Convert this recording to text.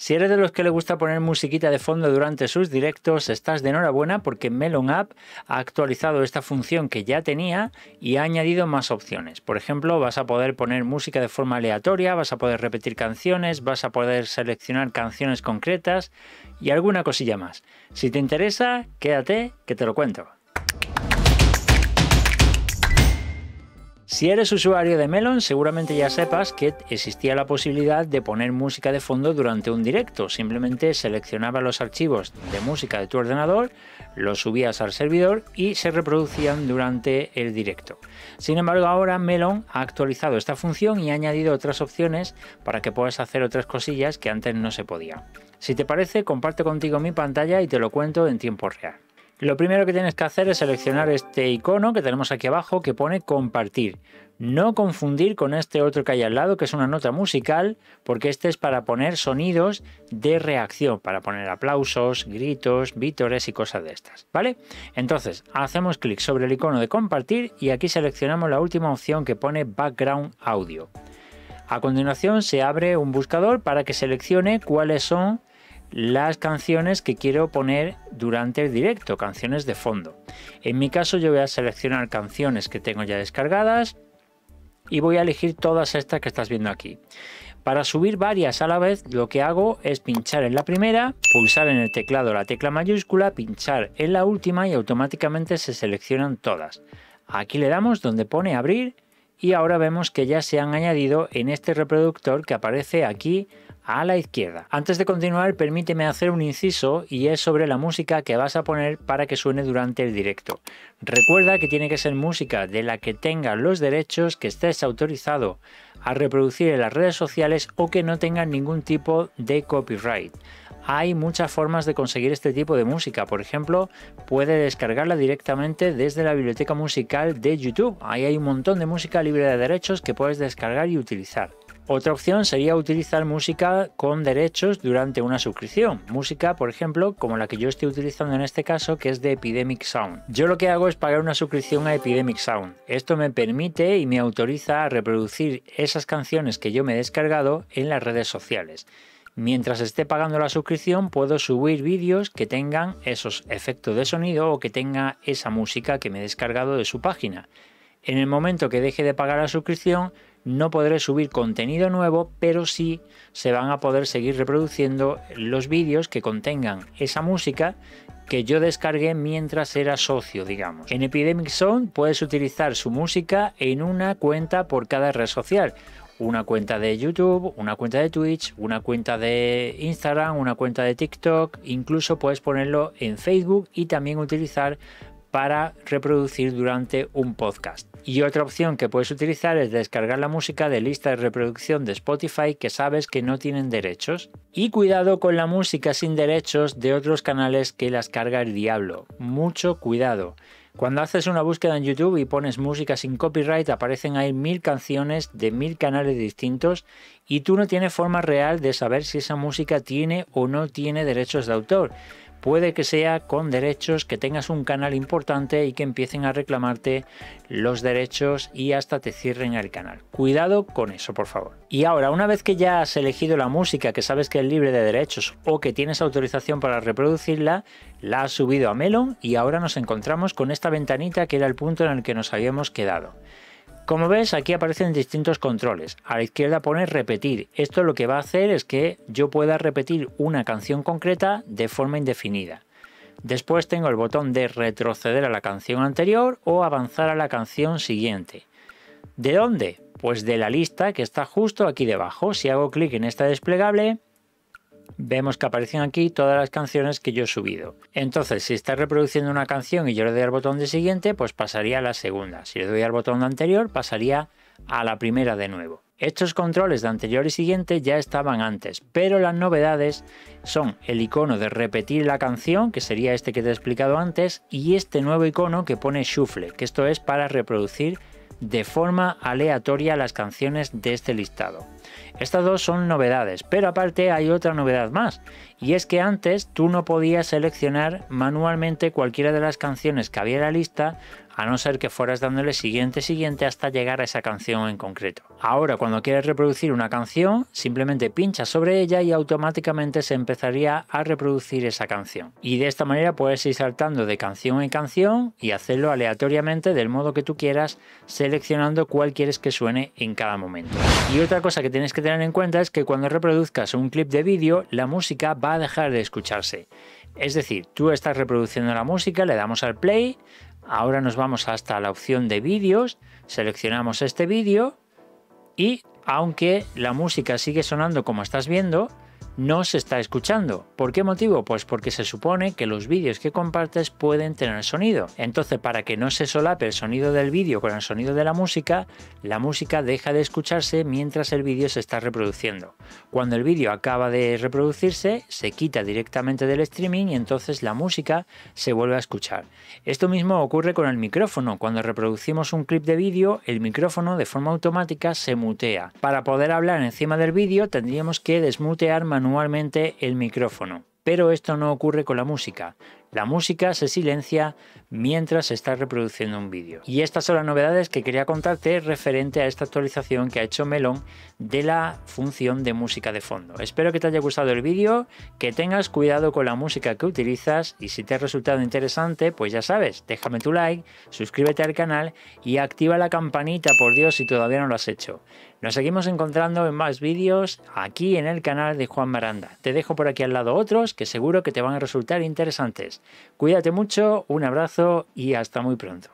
Si eres de los que le gusta poner musiquita de fondo durante sus directos, estás de enhorabuena porque Melon App ha actualizado esta función que ya tenía y ha añadido más opciones. Por ejemplo, vas a poder poner música de forma aleatoria, vas a poder repetir canciones, vas a poder seleccionar canciones concretas y alguna cosilla más. Si te interesa, quédate que te lo cuento. Si eres usuario de Melon, seguramente ya sepas que existía la posibilidad de poner música de fondo durante un directo. Simplemente seleccionabas los archivos de música de tu ordenador, los subías al servidor y se reproducían durante el directo. Sin embargo, ahora Melon ha actualizado esta función y ha añadido otras opciones para que puedas hacer otras cosillas que antes no se podía. Si te parece, comparte contigo mi pantalla y te lo cuento en tiempo real. Lo primero que tienes que hacer es seleccionar este icono que tenemos aquí abajo que pone compartir. No confundir con este otro que hay al lado, que es una nota musical, porque este es para poner sonidos de reacción, para poner aplausos, gritos, vítores y cosas de estas, ¿vale? Entonces, hacemos clic sobre el icono de compartir y aquí seleccionamos la última opción que pone background audio. A continuación se abre un buscador para que seleccione cuáles son las canciones que quiero poner durante el directo, canciones de fondo. En mi caso yo voy a seleccionar canciones que tengo ya descargadas y voy a elegir todas estas que estás viendo aquí. Para subir varias a la vez lo que hago es pinchar en la primera, pulsar en el teclado la tecla mayúscula, pinchar en la última y automáticamente se seleccionan todas. Aquí le damos donde pone abrir y ahora vemos que ya se han añadido en este reproductor que aparece aquí a la izquierda. Antes de continuar, permíteme hacer un inciso y es sobre la música que vas a poner para que suene durante el directo. Recuerda que tiene que ser música de la que tenga los derechos, que estés autorizado a reproducir en las redes sociales o que no tenga ningún tipo de copyright. Hay muchas formas de conseguir este tipo de música. Por ejemplo, puede descargarla directamente desde la biblioteca musical de YouTube. Ahí hay un montón de música libre de derechos que puedes descargar y utilizar. Otra opción sería utilizar música con derechos durante una suscripción. Música, por ejemplo, como la que yo estoy utilizando en este caso, que es de Epidemic Sound. Yo lo que hago es pagar una suscripción a Epidemic Sound. Esto me permite y me autoriza a reproducir esas canciones que yo me he descargado en las redes sociales. Mientras esté pagando la suscripción puedo subir vídeos que tengan esos efectos de sonido o que tenga esa música que me he descargado de su página. En el momento que deje de pagar la suscripción, no podré subir contenido nuevo, pero sí se van a poder seguir reproduciendo los vídeos que contengan esa música que yo descargué mientras era socio, digamos. En Epidemic Sound puedes utilizar su música en una cuenta por cada red social. Una cuenta de YouTube, una cuenta de Twitch, una cuenta de Instagram, una cuenta de TikTok, incluso puedes ponerlo en Facebook y también utilizar para reproducir durante un podcast. Y otra opción que puedes utilizar es descargar la música de lista de reproducción de Spotify que sabes que no tienen derechos. Y cuidado con la música sin derechos de otros canales que las carga el diablo. Mucho cuidado. Cuando haces una búsqueda en YouTube y pones música sin copyright, aparecen ahí mil canciones de mil canales distintos y tú no tienes forma real de saber si esa música tiene o no tiene derechos de autor puede que sea con derechos, que tengas un canal importante y que empiecen a reclamarte los derechos y hasta te cierren el canal. Cuidado con eso, por favor. Y ahora, una vez que ya has elegido la música que sabes que es libre de derechos o que tienes autorización para reproducirla, la has subido a Melon y ahora nos encontramos con esta ventanita que era el punto en el que nos habíamos quedado. Como ves, aquí aparecen distintos controles. A la izquierda pone repetir. Esto lo que va a hacer es que yo pueda repetir una canción concreta de forma indefinida. Después tengo el botón de retroceder a la canción anterior o avanzar a la canción siguiente. ¿De dónde? Pues de la lista que está justo aquí debajo. Si hago clic en esta desplegable, vemos que aparecen aquí todas las canciones que yo he subido. Entonces, si está reproduciendo una canción y yo le doy al botón de siguiente, pues pasaría a la segunda. Si le doy al botón de anterior, pasaría a la primera de nuevo. Estos controles de anterior y siguiente ya estaban antes, pero las novedades son el icono de repetir la canción, que sería este que te he explicado antes, y este nuevo icono que pone shuffle, que esto es para reproducir de forma aleatoria las canciones de este listado. Estas dos son novedades, pero aparte hay otra novedad más, y es que antes tú no podías seleccionar manualmente cualquiera de las canciones que había en la lista a no ser que fueras dándole siguiente, siguiente hasta llegar a esa canción en concreto. Ahora, cuando quieres reproducir una canción, simplemente pinchas sobre ella y automáticamente se empezaría a reproducir esa canción. Y de esta manera puedes ir saltando de canción en canción y hacerlo aleatoriamente del modo que tú quieras, seleccionando cuál quieres que suene en cada momento. Y otra cosa que tienes que tener en cuenta es que cuando reproduzcas un clip de vídeo, la música va a dejar de escucharse. Es decir, tú estás reproduciendo la música, le damos al play, Ahora nos vamos hasta la opción de vídeos, seleccionamos este vídeo y aunque la música sigue sonando como estás viendo, no se está escuchando. ¿Por qué motivo? Pues porque se supone que los vídeos que compartes pueden tener sonido. Entonces, para que no se solape el sonido del vídeo con el sonido de la música, la música deja de escucharse mientras el vídeo se está reproduciendo. Cuando el vídeo acaba de reproducirse, se quita directamente del streaming y entonces la música se vuelve a escuchar. Esto mismo ocurre con el micrófono. Cuando reproducimos un clip de vídeo, el micrófono de forma automática se mutea. Para poder hablar encima del vídeo, tendríamos que desmutear manualmente manualmente el micrófono, pero esto no ocurre con la música. La música se silencia mientras se está reproduciendo un vídeo. Y estas son las novedades que quería contarte referente a esta actualización que ha hecho Melon de la función de música de fondo. Espero que te haya gustado el vídeo, que tengas cuidado con la música que utilizas y si te ha resultado interesante, pues ya sabes, déjame tu like, suscríbete al canal y activa la campanita, por Dios, si todavía no lo has hecho. Nos seguimos encontrando en más vídeos aquí en el canal de Juan Maranda. Te dejo por aquí al lado otros que seguro que te van a resultar interesantes. Cuídate mucho, un abrazo y hasta muy pronto.